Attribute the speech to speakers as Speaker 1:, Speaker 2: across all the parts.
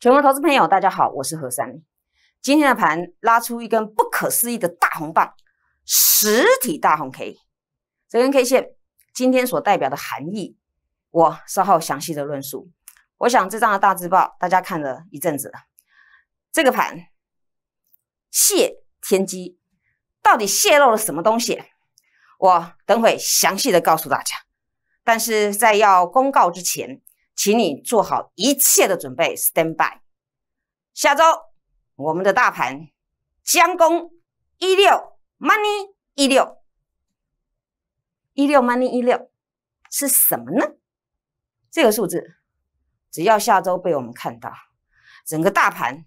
Speaker 1: 全国投资朋友，大家好，我是何山。今天的盘拉出一根不可思议的大红棒，实体大红 K。这根 K 线今天所代表的含义，我稍后详细的论述。我想这张的大字报大家看了一阵子了，这个盘泄天机，到底泄露了什么东西？我等会详细的告诉大家。但是在要公告之前。请你做好一切的准备，stand by。下周我们的大盘将攻一六 money 一六一六 money 一六是什么呢？这个数字只要下周被我们看到，整个大盘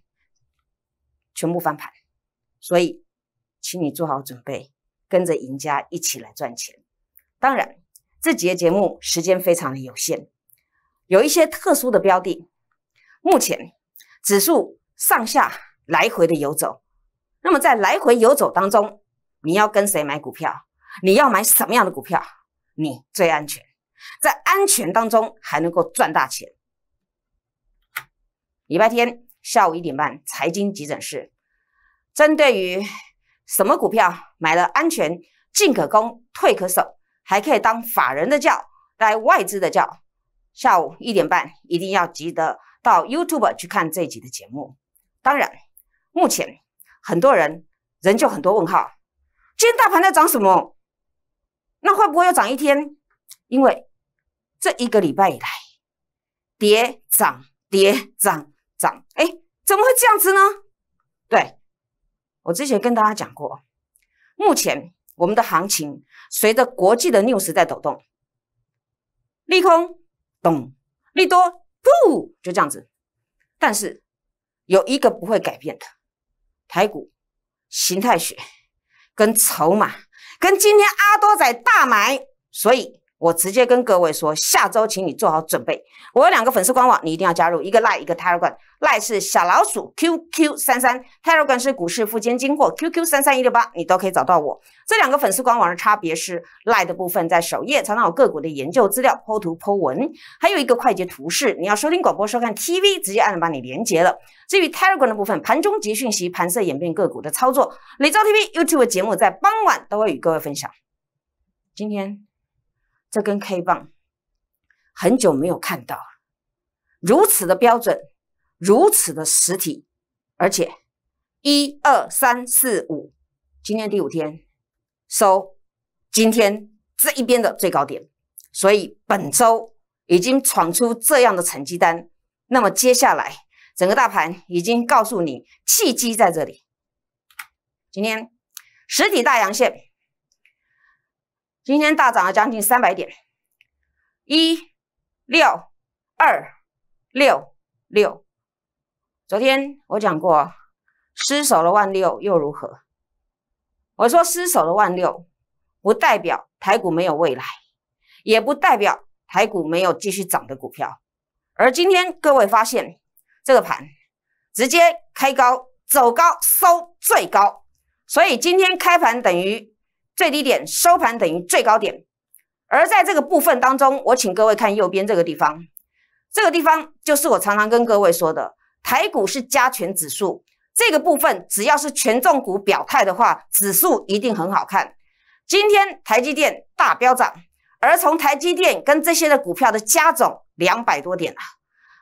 Speaker 1: 全部翻盘。所以，请你做好准备，跟着赢家一起来赚钱。当然，这节节目时间非常的有限。有一些特殊的标的，目前指数上下来回的游走。那么在来回游走当中，你要跟谁买股票？你要买什么样的股票？你最安全，在安全当中还能够赚大钱。礼拜天下午一点半，财经急诊室，针对于什么股票买了安全，进可攻，退可守，还可以当法人的教，来外资的教。下午一点半一定要记得到 YouTube 去看这一集的节目。当然，目前很多人仍旧很多问号：今天大盘在涨什么？那会不会又涨一天？因为这一个礼拜以来，跌涨跌涨涨，哎，怎么会这样子呢？对我之前跟大家讲过，目前我们的行情随着国际的 news 在抖动，利空。咚，利多不就这样子？但是有一个不会改变的，台股形态学跟筹码，跟今天阿多仔大买，所以。我直接跟各位说，下周请你做好准备。我有两个粉丝官网，你一定要加入，一个赖，一个 Telegram。赖是小老鼠 QQ 三三，Telegram 是股市付间金或 QQ 三三一六八，你都可以找到我。这两个粉丝官网的差别是，赖的部分在首页常常有个股的研究资料、剖图、剖文，还有一个快捷图示。你要收听广播、收看 TV，直接按把你连接了。至于 Telegram 的部分，盘中集讯息、盘色演变、个股的操作、雷造 TV、YouTube 节目，在傍晚都会与各位分享。今天。这根 K 棒很久没有看到如此的标准，如此的实体，而且一二三四五，今天第五天收今天这一边的最高点，所以本周已经闯出这样的成绩单。那么接下来整个大盘已经告诉你契机在这里，今天实体大阳线。今天大涨了将近三百点，一六二六六。昨天我讲过，失守了万六又如何？我说失守了万六，不代表台股没有未来，也不代表台股没有继续涨的股票。而今天各位发现，这个盘直接开高，走高收最高，所以今天开盘等于。最低点收盘等于最高点，而在这个部分当中，我请各位看右边这个地方，这个地方就是我常常跟各位说的，台股是加权指数，这个部分只要是权重股表态的话，指数一定很好看。今天台积电大飙涨，而从台积电跟这些的股票的加总两百多点啊，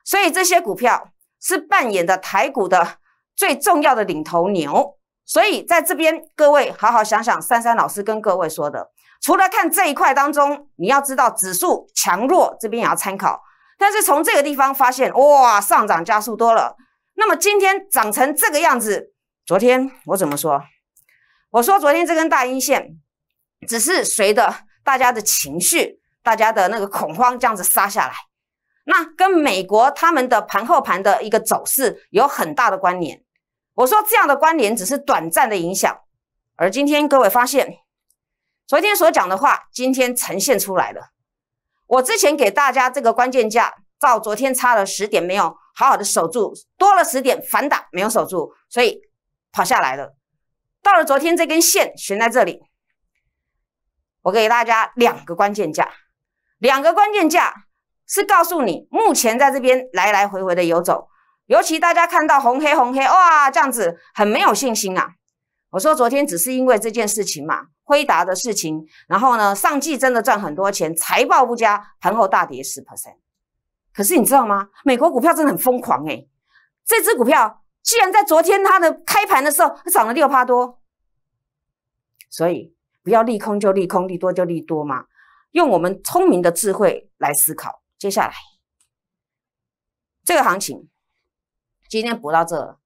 Speaker 1: 所以这些股票是扮演的台股的最重要的领头牛。所以，在这边各位好好想想，珊珊老师跟各位说的，除了看这一块当中，你要知道指数强弱，这边也要参考。但是从这个地方发现，哇，上涨加速多了。那么今天长成这个样子，昨天我怎么说？我说昨天这根大阴线，只是随着大家的情绪，大家的那个恐慌这样子杀下来，那跟美国他们的盘后盘的一个走势有很大的关联。我说这样的关联只是短暂的影响，而今天各位发现，昨天所讲的话，今天呈现出来了。我之前给大家这个关键价，照昨天差了十点，没有好好的守住，多了十点反打没有守住，所以跑下来了。到了昨天这根线悬在这里，我给大家两个关键价，两个关键价是告诉你，目前在这边来来回回的游走。尤其大家看到红黑红黑哇，这样子很没有信心啊！我说昨天只是因为这件事情嘛，辉达的事情，然后呢，上季真的赚很多钱，财报不佳，盘后大跌十 percent。可是你知道吗？美国股票真的很疯狂诶，这只股票，既然在昨天它的开盘的时候涨了六趴多，所以不要利空就利空，利多就利多嘛，用我们聪明的智慧来思考。接下来这个行情。今天补到这，了。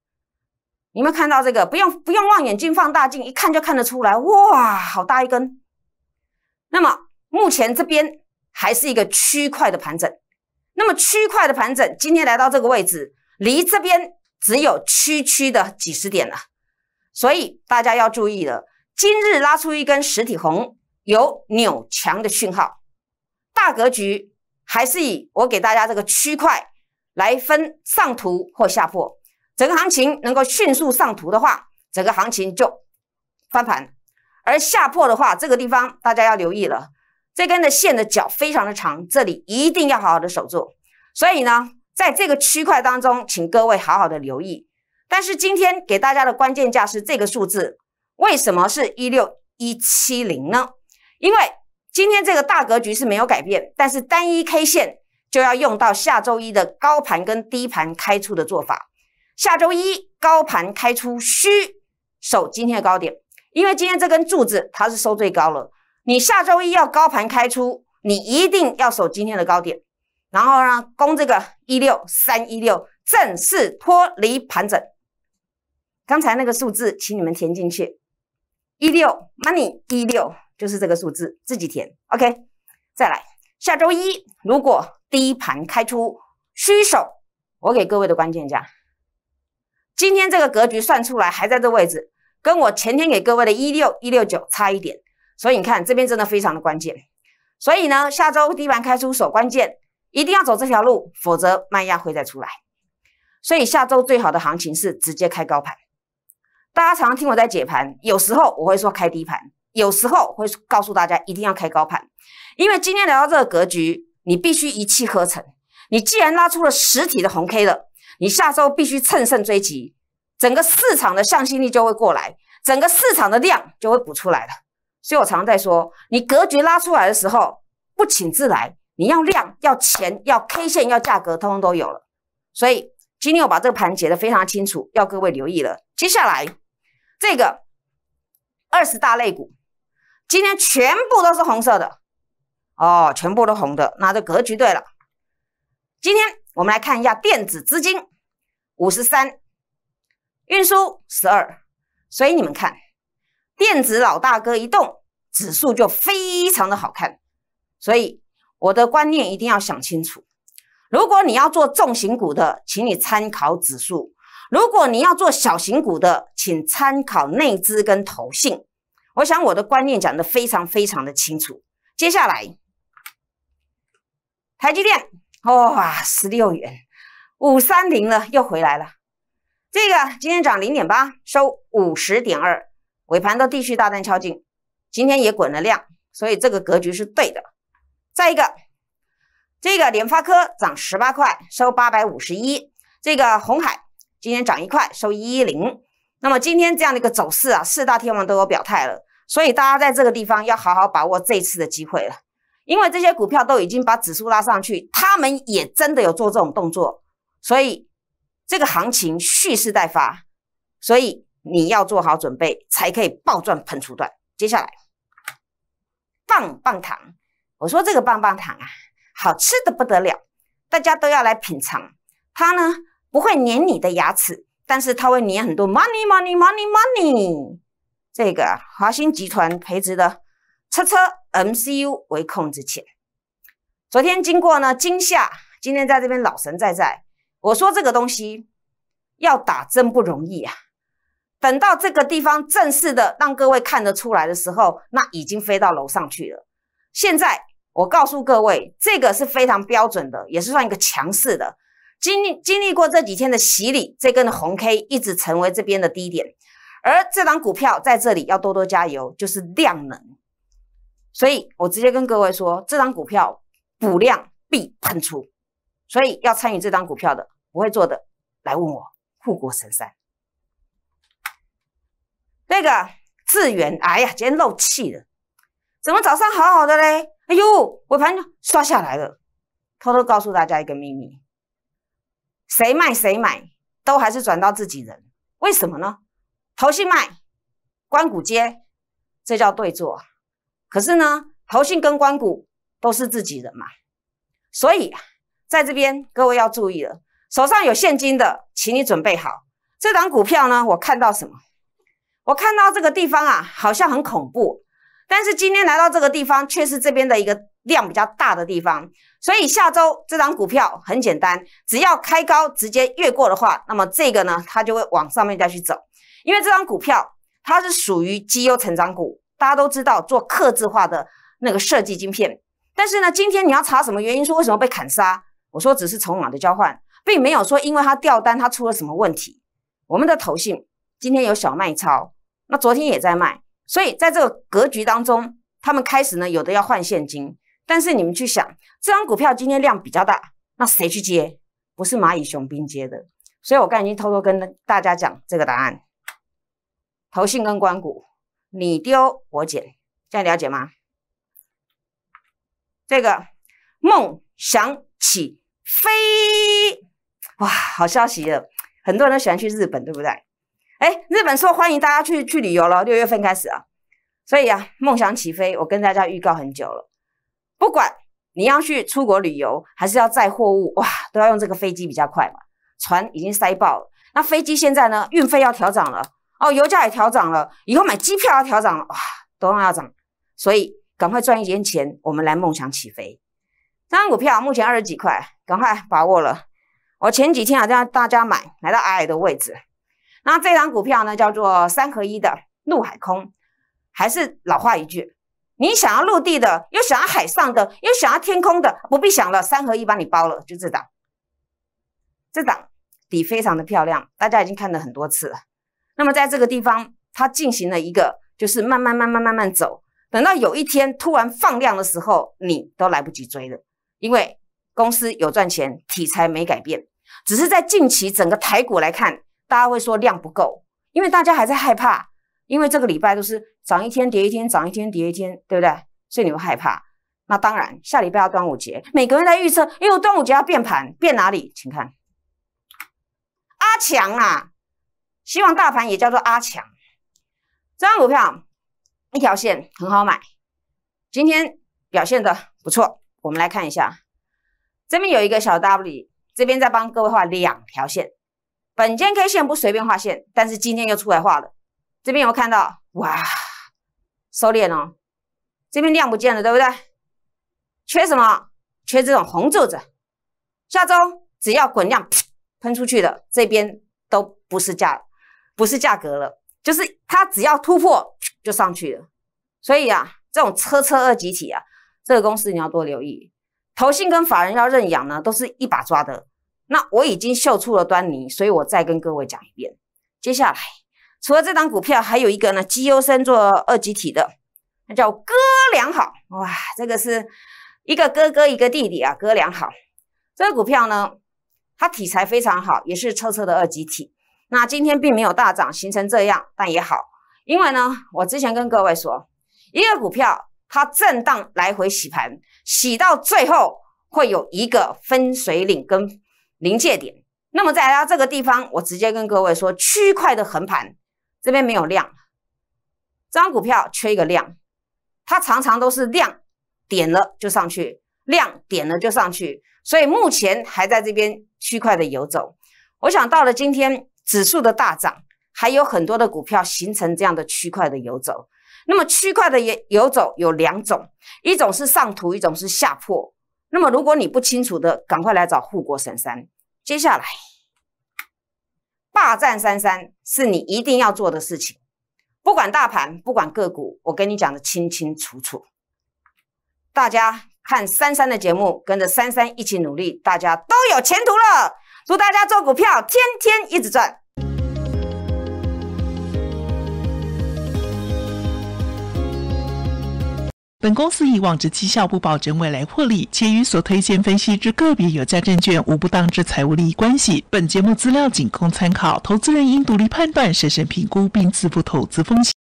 Speaker 1: 你们看到这个不用不用望远镜、放大镜，一看就看得出来，哇，好大一根！那么目前这边还是一个区块的盘整，那么区块的盘整，今天来到这个位置，离这边只有区区的几十点了，所以大家要注意了，今日拉出一根实体红，有扭强的讯号，大格局还是以我给大家这个区块。来分上图或下破，整个行情能够迅速上图的话，整个行情就翻盘；而下破的话，这个地方大家要留意了，这根的线的脚非常的长，这里一定要好好的守住。所以呢，在这个区块当中，请各位好好的留意。但是今天给大家的关键价是这个数字，为什么是一六一七零呢？因为今天这个大格局是没有改变，但是单一 K 线。就要用到下周一的高盘跟低盘开出的做法。下周一高盘开出，需守今天的高点，因为今天这根柱子它是收最高了。你下周一要高盘开出，你一定要守今天的高点，然后呢，攻这个一六三一六，正式脱离盘整。刚才那个数字，请你们填进去，一六 money 一六，就是这个数字，自己填。OK，再来。下周一如果低盘开出虚手，我给各位的关键价。今天这个格局算出来还在这位置，跟我前天给各位的一六一六九差一点，所以你看这边真的非常的关键。所以呢，下周低盘开出手关键，一定要走这条路，否则慢压会再出来。所以下周最好的行情是直接开高盘。大家常常听我在解盘，有时候我会说开低盘。有时候会告诉大家一定要开高盘，因为今天聊到这个格局，你必须一气呵成。你既然拉出了实体的红 K 了，你下周必须乘胜追击，整个市场的向心力就会过来，整个市场的量就会补出来了。所以我常在说，你格局拉出来的时候不请自来，你要量，要钱，要 K 线，要价格，通通都有了。所以今天我把这个盘解的非常清楚，要各位留意了。接下来这个二十大类股。今天全部都是红色的哦，全部都红的，那这格局对了。今天我们来看一下电子资金，五十三，运输十二，所以你们看，电子老大哥一动，指数就非常的好看。所以我的观念一定要想清楚，如果你要做重型股的，请你参考指数；如果你要做小型股的，请参考内资跟投信。我想我的观念讲的非常非常的清楚。接下来，台积电，哇，十六元五三零了，又回来了。这个今天涨零点八，收五十点二，尾盘都继续大单敲进。今天也滚了量，所以这个格局是对的。再一个，这个联发科涨十八块，收八百五十一。这个红海今天涨一块，收一零。那么今天这样的一个走势啊，四大天王都有表态了。所以大家在这个地方要好好把握这次的机会了，因为这些股票都已经把指数拉上去，他们也真的有做这种动作，所以这个行情蓄势待发，所以你要做好准备，才可以暴赚喷出段。接下来，棒棒糖，我说这个棒棒糖啊，好吃的不得了，大家都要来品尝。它呢不会粘你的牙齿，但是它会粘很多 money money money money。这个华星集团培植的车车 MCU 为控制器，昨天经过呢惊吓，今天在这边老神在在。我说这个东西要打真不容易啊！等到这个地方正式的让各位看得出来的时候，那已经飞到楼上去了。现在我告诉各位，这个是非常标准的，也是算一个强势的。经历经历过这几天的洗礼，这根红 K 一直成为这边的低点。而这张股票在这里要多多加油，就是量能。所以我直接跟各位说，这张股票补量必喷出，所以要参与这张股票的不会做的，来问我护国神山。那个智远，哎呀，今天漏气了，怎么早上好好的嘞？哎呦，尾盘刷下来了。偷偷告诉大家一个秘密，谁卖谁买都还是转到自己人，为什么呢？投信卖，关谷接，这叫对坐。可是呢，投信跟关谷都是自己人嘛，所以在这边各位要注意了，手上有现金的，请你准备好。这档股票呢，我看到什么？我看到这个地方啊，好像很恐怖。但是今天来到这个地方，却是这边的一个量比较大的地方，所以下周这档股票很简单，只要开高直接越过的话，那么这个呢，它就会往上面再去走。因为这张股票它是属于绩优成长股，大家都知道做刻字化的那个设计晶片。但是呢，今天你要查什么原因说为什么被砍杀？我说只是筹码的交换，并没有说因为它掉单它出了什么问题。我们的投信今天有小卖超，那昨天也在卖，所以在这个格局当中，他们开始呢有的要换现金。但是你们去想，这张股票今天量比较大，那谁去接？不是蚂蚁雄兵接的。所以我刚刚已经偷偷跟大家讲这个答案。投信跟关谷，你丢我捡，这样了解吗？这个梦想起飞，哇，好消息了，很多人都喜欢去日本，对不对？哎，日本受欢迎，大家去去旅游了，六月份开始啊。所以啊，梦想起飞，我跟大家预告很久了，不管你要去出国旅游，还是要载货物，哇，都要用这个飞机比较快嘛。船已经塞爆了，那飞机现在呢，运费要调涨了。哦，油价也调涨了，以后买机票要调涨了，哇，都要涨，所以赶快赚一点钱，我们来梦想起飞。张股票目前二十几块，赶快把握了。我前几天啊叫大家买，买到矮的位置。那这张股票呢叫做三合一的陆海空，还是老话一句，你想要陆地的，又想要海上的，又想要天空的，不必想了，三合一帮你包了，就这档。这档底非常的漂亮，大家已经看了很多次了。那么在这个地方，它进行了一个，就是慢慢慢慢慢慢走，等到有一天突然放量的时候，你都来不及追了，因为公司有赚钱，题材没改变，只是在近期整个台股来看，大家会说量不够，因为大家还在害怕，因为这个礼拜都是涨一天跌一天，涨一天跌一天，对不对？所以你会害怕。那当然，下礼拜要端午节，每个人在预测，因为端午节要变盘，变哪里？请看阿强啊。希望大盘也叫做阿强，这张股票一条线很好买，今天表现的不错。我们来看一下，这边有一个小 W，这边在帮各位画两条线。本间 K 线不随便画线，但是今天又出来画了。这边有看到，哇，收敛了，这边量不见了，对不对？缺什么？缺这种红柱子。下周只要滚量喷出去的，这边都不是了。不是价格了，就是它只要突破就上去了。所以啊，这种车车二集体啊，这个公司你要多留意。投信跟法人要认养呢，都是一把抓的。那我已经嗅出了端倪，所以我再跟各位讲一遍。接下来除了这档股票，还有一个呢，绩优生做二集体的，那叫哥良好哇。这个是一个哥哥一个弟弟啊，哥良好。这个股票呢，它题材非常好，也是车车的二集体。那今天并没有大涨，形成这样，但也好，因为呢，我之前跟各位说，一个股票它震荡来回洗盘，洗到最后会有一个分水岭跟临界点。那么再来到这个地方，我直接跟各位说，区块的横盘，这边没有量，这张股票缺一个量，它常常都是量点了就上去，量点了就上去，所以目前还在这边区块的游走。我想到了今天。指数的大涨，还有很多的股票形成这样的区块的游走。那么，区块的游游走有两种，一种是上图，一种是下破。那么，如果你不清楚的，赶快来找护国神山。接下来，霸占三三是你一定要做的事情，不管大盘，不管个股，我跟你讲的清清楚楚。大家看三三的节目，跟着三三一起努力，大家都有前途了。祝大家做股票天天一直赚。本公司以往之绩效不保证未来获利，且与所推荐分析之个别有价证券无不当之财务利益关系。本节目资料仅供参考，投资人应独立判断、审慎评估并自负投资风险。